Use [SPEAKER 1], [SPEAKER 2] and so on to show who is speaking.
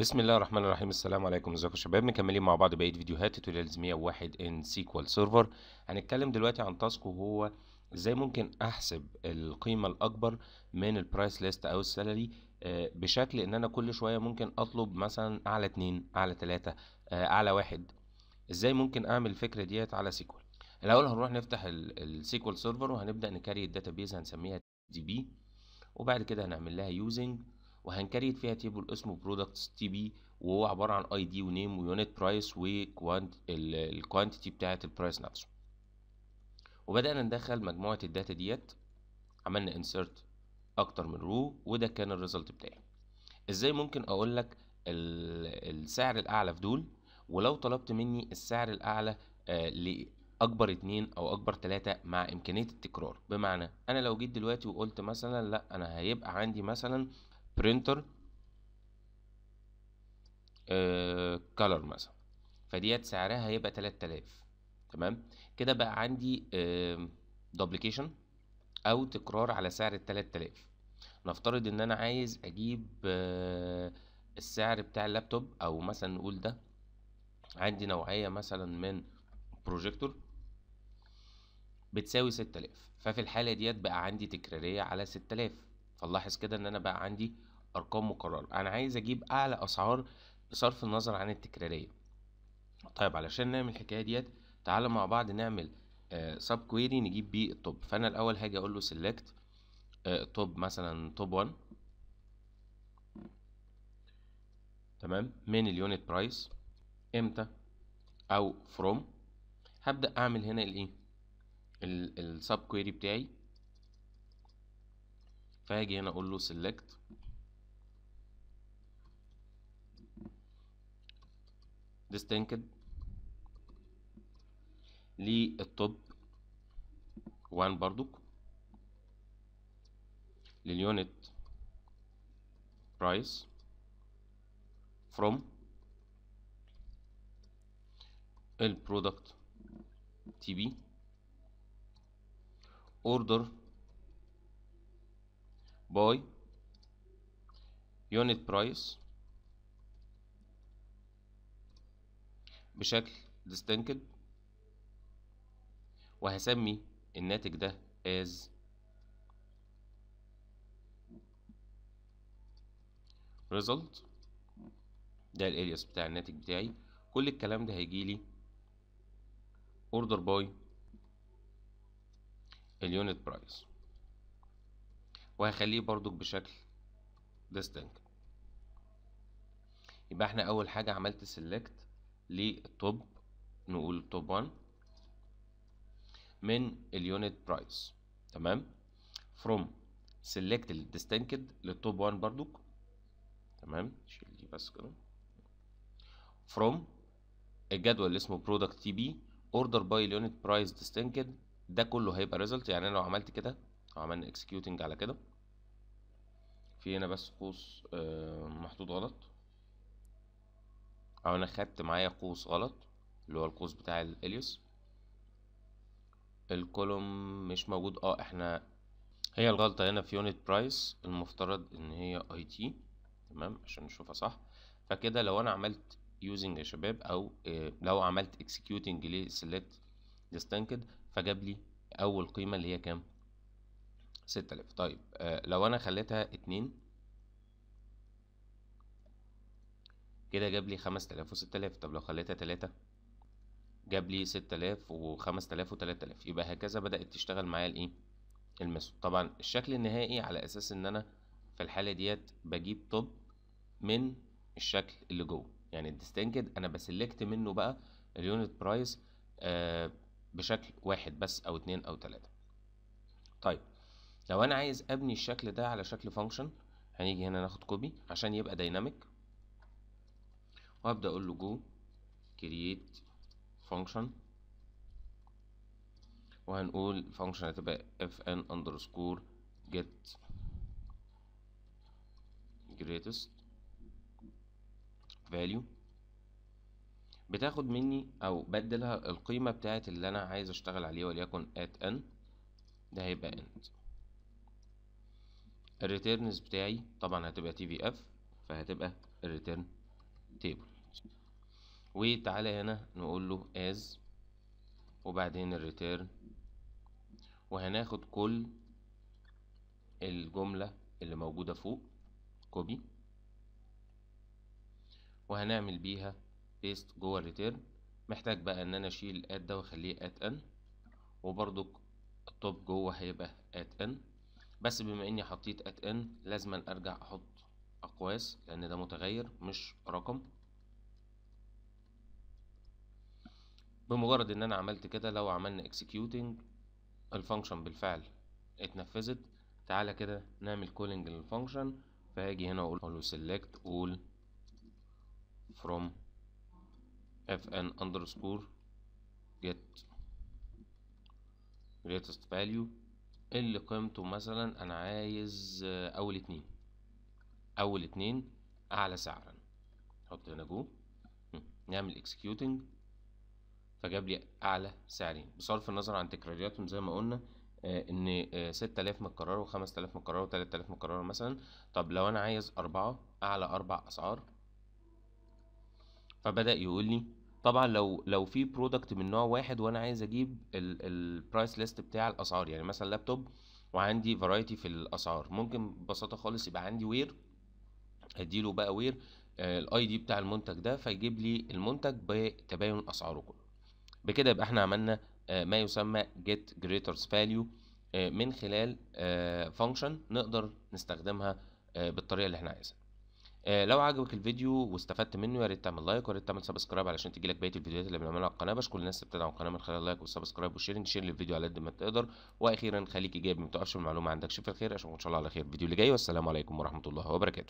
[SPEAKER 1] بسم الله الرحمن الرحيم السلام عليكم ازيكم يا شباب مكملين مع بعض بقيه فيديوهات توتوريالز 101 ان سيكوال سيرفر هنتكلم دلوقتي عن تاسك وهو ازاي ممكن احسب القيمه الاكبر من البرايس ليست او السالري آه، بشكل ان انا كل شويه ممكن اطلب مثلا اعلى اتنين اعلى تلاته آه، اعلى واحد ازاي ممكن اعمل الفكره ديت على سيكوال الاول هنروح نفتح السيكوال سيرفر وهنبدا نكري بيز هنسميها دي بي وبعد كده هنعمل لها يوزنج وهنكريت فيها تيبل اسمه برودكتس تي بي وهو عباره عن اي دي ونيم ويونت برايس والكوانتيتي بتاعه البرايس نفسه وبدانا ندخل مجموعه الداتا ديت عملنا انسرت اكتر من رو وده كان الريزلت بتاعي ازاي ممكن اقول لك السعر الاعلى في دول ولو طلبت مني السعر الاعلى آه، لاكبر اتنين او اكبر تلاتة مع امكانية التكرار بمعنى انا لو جيت دلوقتي وقلت مثلا لا انا هيبقى عندي مثلا برينتر آه مثلا فديت سعرها هيبقى 3000 تمام كده بقى عندي دوبليكيشن آه، او تكرار على سعر ال 3000 نفترض ان انا عايز اجيب آه، السعر بتاع اللابتوب او مثلا نقول ده عندي نوعيه مثلا من بروجيكتور بتساوي 6000 ففي الحاله ديت بقى عندي تكراريه على 6000 فنلاحظ كده ان انا بقى عندي ارقام مكرره انا عايز اجيب اعلى اسعار بصرف النظر عن التكراريه طيب علشان نعمل الحكايه ديت تعالى مع بعض نعمل سب آه، كويري نجيب بيه التوب فانا الاول هاجي اقول له سيلكت توب آه، مثلا توب 1 تمام من اليونت برايس امتى او فروم هبدا اعمل هنا الايه السب كويري بتاعي فهاجي هنا اقول له select distinct للتوب 1 بردك لليونت price from البرودكت تي بي اوردر باي يونت برايس بشكل ديستنكت وهسمي الناتج ده از ريزلت ده الالياس بتاع الناتج بتاعي كل الكلام ده هيجيلي اوردر باي اليونت برايس وهخليه بردك بشكل distinct يبقى احنا اول حاجة عملت select للتوب نقول توب 1 من اليونت برايس تمام from select distinct للتوب 1 بردك تمام شيل دي بس كده from الجدول اللي اسمه product تي بي order by unit price distinct ده كله هيبقى result يعني انا لو عملت كده وعملنا عملنا executing على كده في هنا بس قوس آه، محطوط غلط او انا خدت معايا قوس غلط اللي هو القوس بتاع الاليوس الكولوم مش موجود اه احنا هي الغلطة هنا في يونت برايس المفترض ان هي اي تي تمام عشان نشوفها صح فكده لو انا عملت يوزنج يا شباب او آه، لو عملت اكسكيوتنج لسلكت ديستنكد فجاب لي اول قيمة اللي هي كام ستة الاف طيب آه، لو انا خليتها اتنين كده جاب لي خمس تلاف وستة الاف طب لو خليتها تلاتة جاب لي ستة الاف وخمس تلاف وتلاتة تلاف يبقى هكذا بدأت تشتغل معايا الايه المسو طبعا الشكل النهائي على اساس ان انا في الحالة ديت بجيب طب من الشكل اللي جوه يعني الديستنكد انا بسلكت منه بقى اليونت برايس آه، بشكل واحد بس او اتنين او تلاتة طيب لو انا عايز ابني الشكل ده على شكل فانكشن هنيجي هنا ناخد كوبي عشان يبقى دايناميك وابدا اقول له جو كرييت فانكشن وهنقول فانكشن هتبقى اف ان اندرسكور جيت جريتست فاليو بتاخد مني او بدلها القيمة بتاعت اللي انا عايز اشتغل عليه وليكن ات ان ده هيبقى انت الريتيرنز بتاعي طبعا هتبقى تي في اف فهتبقى الريتيرن تيبل وتعالى هنا نقول له as وبعدين الريتيرن وهناخد كل الجملة اللي موجودة فوق كوبي وهنعمل بيها بيست جوه الريتيرن محتاج بقى ان انا اشيل ات ده واخليه ات ان وبرضو التوب جوه هيبقى ات ان بس بما اني حطيت ات ان لازم ارجع احط اقواس لان ده متغير مش رقم بمجرد ان انا عملت كده لو عملنا executing الفانكشن بالفعل اتنفذت تعالى كده نعمل كولينج للفانكشن فهاجي هنا اقول له select all from fn underscore get greatest value اللي قيمته مثلا انا عايز آه، اول اتنين اول اتنين اعلى سعرا نحط هنا جو نعمل اكسكيوتنج فجاب لي اعلى سعرين بصرف النظر عن تكرارياتهم زي ما قلنا آه، ان آه، الاف متكرره وخمسة الاف متكرره وتلاتة الاف متكرره مثلا طب لو انا عايز اربعه اعلى اربع اسعار فبدا يقول لي طبعا لو لو في برودكت من نوع واحد وانا عايز اجيب البرايس ليست بتاع الاسعار يعني مثلا لابتوب وعندي فرايتي في الاسعار ممكن ببساطه خالص يبقى عندي وير اديله بقى وير الاي دي بتاع المنتج ده فيجيب لي المنتج بتباين اسعاره كله بكده يبقى احنا عملنا آه، ما يسمى جيت جريترز فاليو من خلال فانكشن آه، نقدر نستخدمها آه، بالطريقه اللي احنا عايزها آه، لو عجبك الفيديو واستفدت منه يا ريت تعمل لايك وريت تعمل سبسكرايب علشان تجيلك بقيه الفيديوهات اللي بنعملها على القناه بشكر الناس اللي بتدعم القناه من خلال لايك وسبسكرايب وشير شير للفيديو على قد ما تقدر واخيرا خليك ايجابي ما تقفش المعلومه عندك شوف الخير اشوفك ان شاء الله على خير الفيديو اللي جاي والسلام عليكم ورحمه الله وبركاته